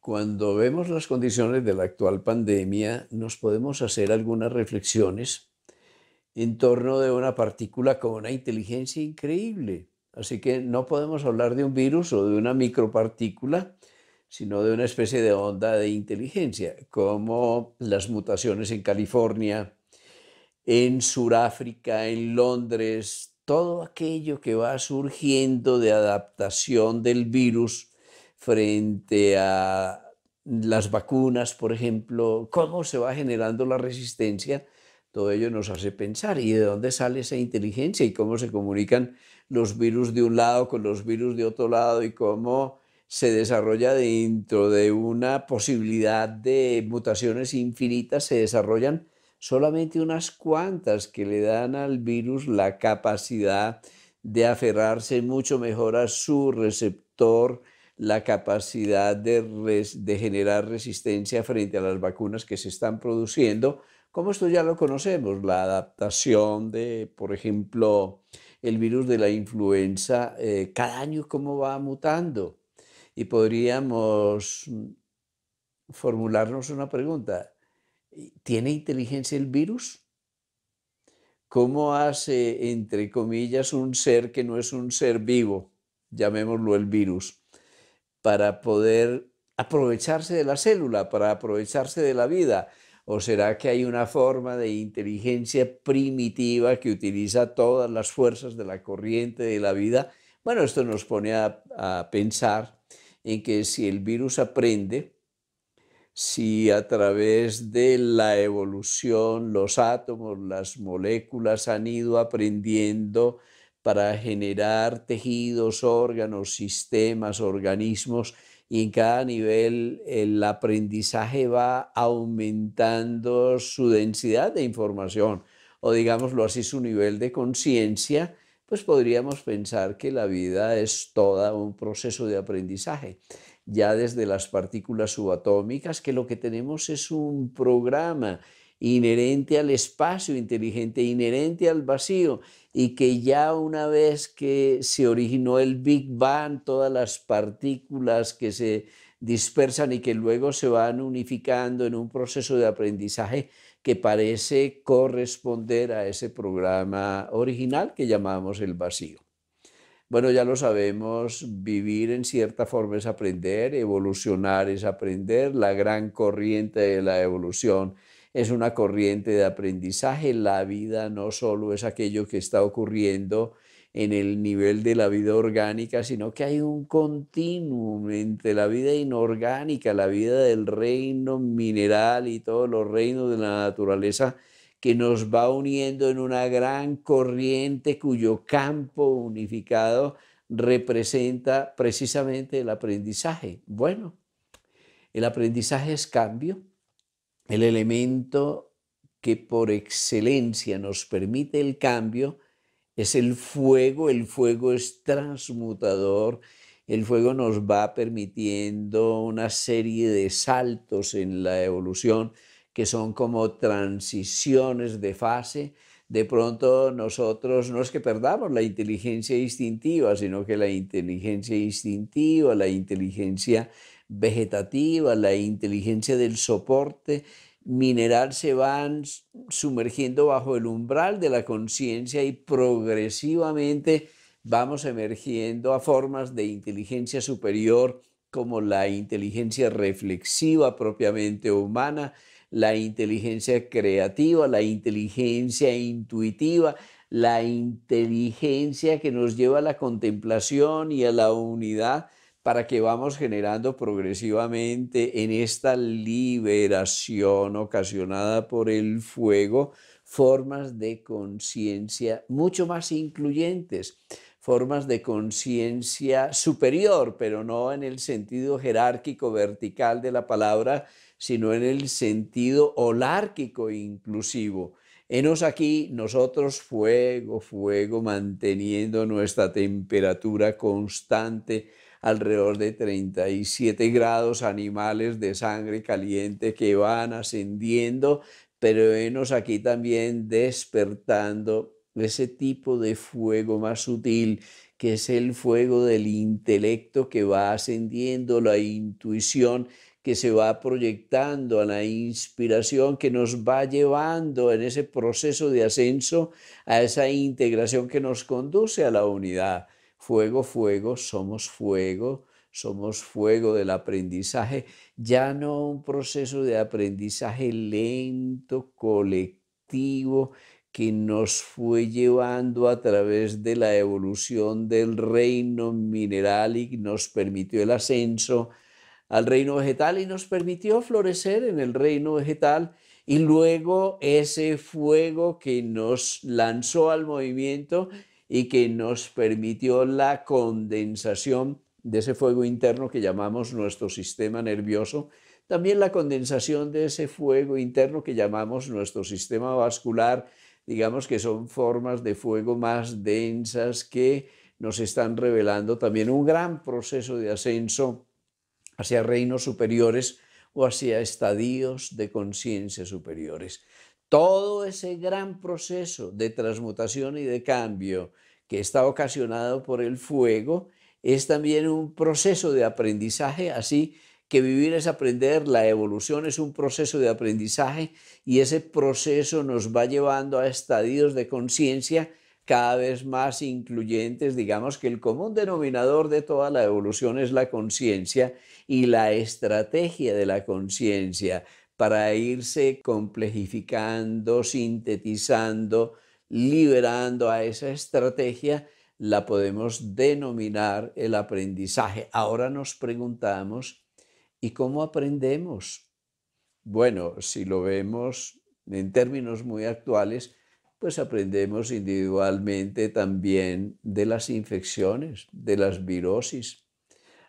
Cuando vemos las condiciones de la actual pandemia, nos podemos hacer algunas reflexiones en torno de una partícula con una inteligencia increíble. Así que no podemos hablar de un virus o de una micropartícula, sino de una especie de onda de inteligencia, como las mutaciones en California, en Sudáfrica, en Londres, todo aquello que va surgiendo de adaptación del virus frente a las vacunas, por ejemplo, cómo se va generando la resistencia, todo ello nos hace pensar y de dónde sale esa inteligencia y cómo se comunican los virus de un lado con los virus de otro lado y cómo se desarrolla dentro de una posibilidad de mutaciones infinitas, se desarrollan solamente unas cuantas que le dan al virus la capacidad de aferrarse mucho mejor a su receptor, la capacidad de, generar resistencia frente a las vacunas que se están produciendo, como esto ya lo conocemos, la adaptación de, por ejemplo, el virus de la influenza, eh, cada año cómo va mutando. Y podríamos mm, formularnos una pregunta. ¿Tiene inteligencia el virus? ¿Cómo hace, entre comillas, un ser que no es un ser vivo? Llamémoslo el virus para poder aprovecharse de la célula, para aprovecharse de la vida? ¿O será que hay una forma de inteligencia primitiva que utiliza todas las fuerzas de la corriente de la vida? Bueno, esto nos pone a, a pensar en que si el virus aprende, si a través de la evolución los átomos, las moléculas han ido aprendiendo para generar tejidos, órganos, sistemas, organismos, y en cada nivel el aprendizaje va aumentando su densidad de información, o digámoslo así, su nivel de conciencia, pues podríamos pensar que la vida es toda un proceso de aprendizaje, ya desde las partículas subatómicas, que lo que tenemos es un programa inherente al espacio inteligente, inherente al vacío, y que ya una vez que se originó el Big Bang, todas las partículas que se dispersan y que luego se van unificando en un proceso de aprendizaje que parece corresponder a ese programa original que llamamos el vacío. Bueno, ya lo sabemos, vivir en cierta forma es aprender, evolucionar es aprender, la gran corriente de la evolución es una corriente de aprendizaje. La vida no solo es aquello que está ocurriendo en el nivel de la vida orgánica, sino que hay un continuum entre la vida inorgánica, la vida del reino mineral y todos los reinos de la naturaleza que nos va uniendo en una gran corriente cuyo campo unificado representa precisamente el aprendizaje. Bueno, el aprendizaje es cambio, el elemento que por excelencia nos permite el cambio es el fuego, el fuego es transmutador, el fuego nos va permitiendo una serie de saltos en la evolución que son como transiciones de fase. De pronto nosotros no es que perdamos la inteligencia instintiva, sino que la inteligencia instintiva, la inteligencia vegetativa, la inteligencia del soporte mineral se van sumergiendo bajo el umbral de la conciencia y progresivamente vamos emergiendo a formas de inteligencia superior como la inteligencia reflexiva propiamente humana, la inteligencia creativa, la inteligencia intuitiva, la inteligencia que nos lleva a la contemplación y a la unidad para que vamos generando progresivamente en esta liberación ocasionada por el fuego formas de conciencia mucho más incluyentes, formas de conciencia superior, pero no en el sentido jerárquico vertical de la palabra, sino en el sentido holárquico inclusivo Henos aquí nosotros fuego, fuego, manteniendo nuestra temperatura constante alrededor de 37 grados, animales de sangre caliente que van ascendiendo, pero henos aquí también despertando ese tipo de fuego más sutil que es el fuego del intelecto que va ascendiendo, la intuición que se va proyectando, a la inspiración que nos va llevando en ese proceso de ascenso a esa integración que nos conduce a la unidad. Fuego, fuego, somos fuego, somos fuego del aprendizaje, ya no un proceso de aprendizaje lento, colectivo, que nos fue llevando a través de la evolución del reino mineral y nos permitió el ascenso al reino vegetal y nos permitió florecer en el reino vegetal y luego ese fuego que nos lanzó al movimiento y que nos permitió la condensación de ese fuego interno que llamamos nuestro sistema nervioso, también la condensación de ese fuego interno que llamamos nuestro sistema vascular, digamos que son formas de fuego más densas que nos están revelando también un gran proceso de ascenso hacia reinos superiores o hacia estadios de conciencia superiores. Todo ese gran proceso de transmutación y de cambio que está ocasionado por el fuego es también un proceso de aprendizaje, así que vivir es aprender, la evolución es un proceso de aprendizaje y ese proceso nos va llevando a estadios de conciencia cada vez más incluyentes, digamos que el común denominador de toda la evolución es la conciencia y la estrategia de la conciencia para irse complejificando, sintetizando, liberando a esa estrategia, la podemos denominar el aprendizaje. Ahora nos preguntamos, ¿y cómo aprendemos? Bueno, si lo vemos en términos muy actuales, pues aprendemos individualmente también de las infecciones, de las virosis.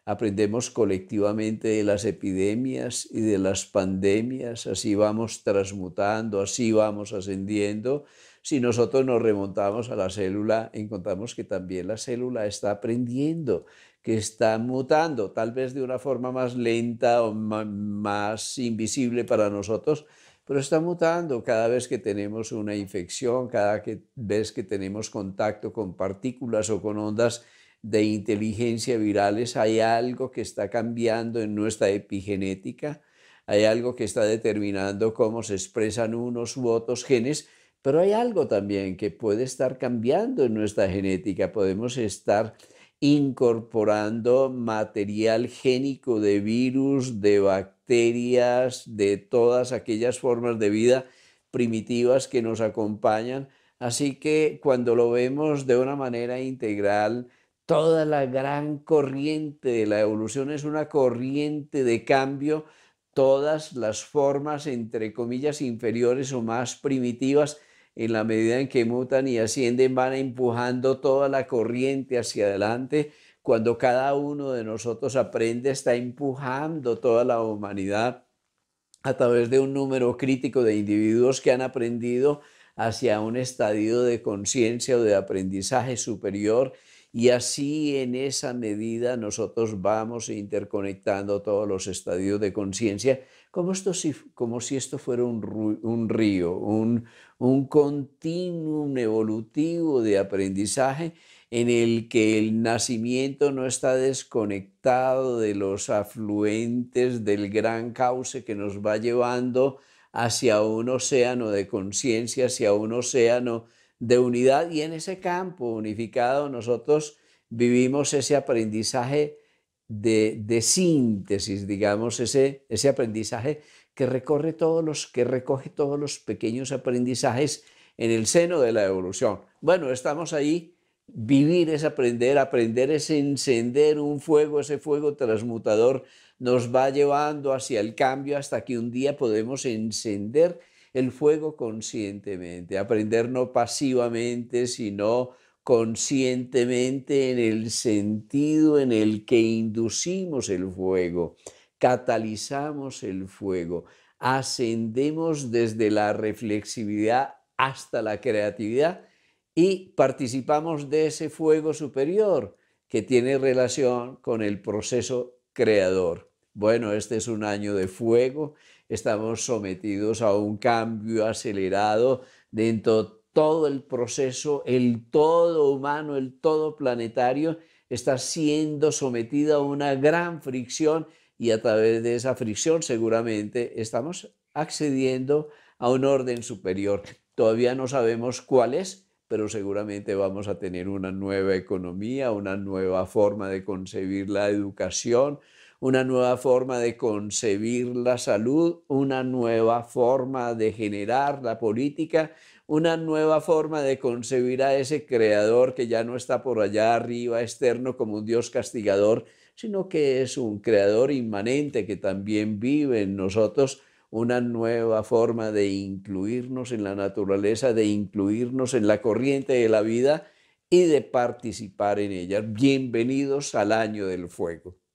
Aprendemos colectivamente de las epidemias y de las pandemias. Así vamos transmutando, así vamos ascendiendo. Si nosotros nos remontamos a la célula, encontramos que también la célula está aprendiendo, que está mutando, tal vez de una forma más lenta o más invisible para nosotros, pero está mutando cada vez que tenemos una infección, cada vez que tenemos contacto con partículas o con ondas de inteligencia virales, hay algo que está cambiando en nuestra epigenética, hay algo que está determinando cómo se expresan unos u otros genes, pero hay algo también que puede estar cambiando en nuestra genética, podemos estar incorporando material génico de virus, de bacterias, de todas aquellas formas de vida primitivas que nos acompañan. Así que cuando lo vemos de una manera integral, toda la gran corriente de la evolución es una corriente de cambio. Todas las formas, entre comillas, inferiores o más primitivas, en la medida en que mutan y ascienden, van empujando toda la corriente hacia adelante. Cuando cada uno de nosotros aprende, está empujando toda la humanidad a través de un número crítico de individuos que han aprendido hacia un estadio de conciencia o de aprendizaje superior y así en esa medida nosotros vamos interconectando todos los estadios de conciencia como, si, como si esto fuera un, río, un, un continuum evolutivo de aprendizaje en el que el nacimiento no está desconectado de los afluentes del gran cauce que nos va llevando hacia un océano de conciencia, hacia un océano de unidad y en ese campo unificado nosotros vivimos ese aprendizaje de, síntesis, digamos, ese, ese aprendizaje que, recorre los, que recoge todos los pequeños aprendizajes en el seno de la evolución. Bueno, estamos ahí. Vivir es aprender, aprender es encender un fuego, ese fuego transmutador nos va llevando hacia el cambio hasta que un día podemos encender el fuego conscientemente, aprender no pasivamente, sino conscientemente en el sentido en el que inducimos el fuego, catalizamos el fuego, ascendemos desde la reflexividad hasta la creatividad y participamos de ese fuego superior que tiene relación con el proceso creador. Bueno, este es un año de fuego, estamos sometidos a un cambio acelerado dentro todo el proceso, el todo humano, el todo planetario está siendo sometido a una gran fricción y a través de esa fricción seguramente estamos accediendo a un orden superior. Todavía no sabemos cuál es, pero seguramente vamos a tener una nueva economía, una nueva forma de concebir la educación, una nueva forma de concebir la salud, una nueva forma de generar la política, una nueva forma de concebir a ese creador que ya no está por allá arriba, externo, como un Dios castigador, sino que es un creador inmanente que también vive en nosotros una nueva forma de incluirnos en la naturaleza, de incluirnos en la corriente de la vida y de participar en ella. Bienvenidos al año del fuego.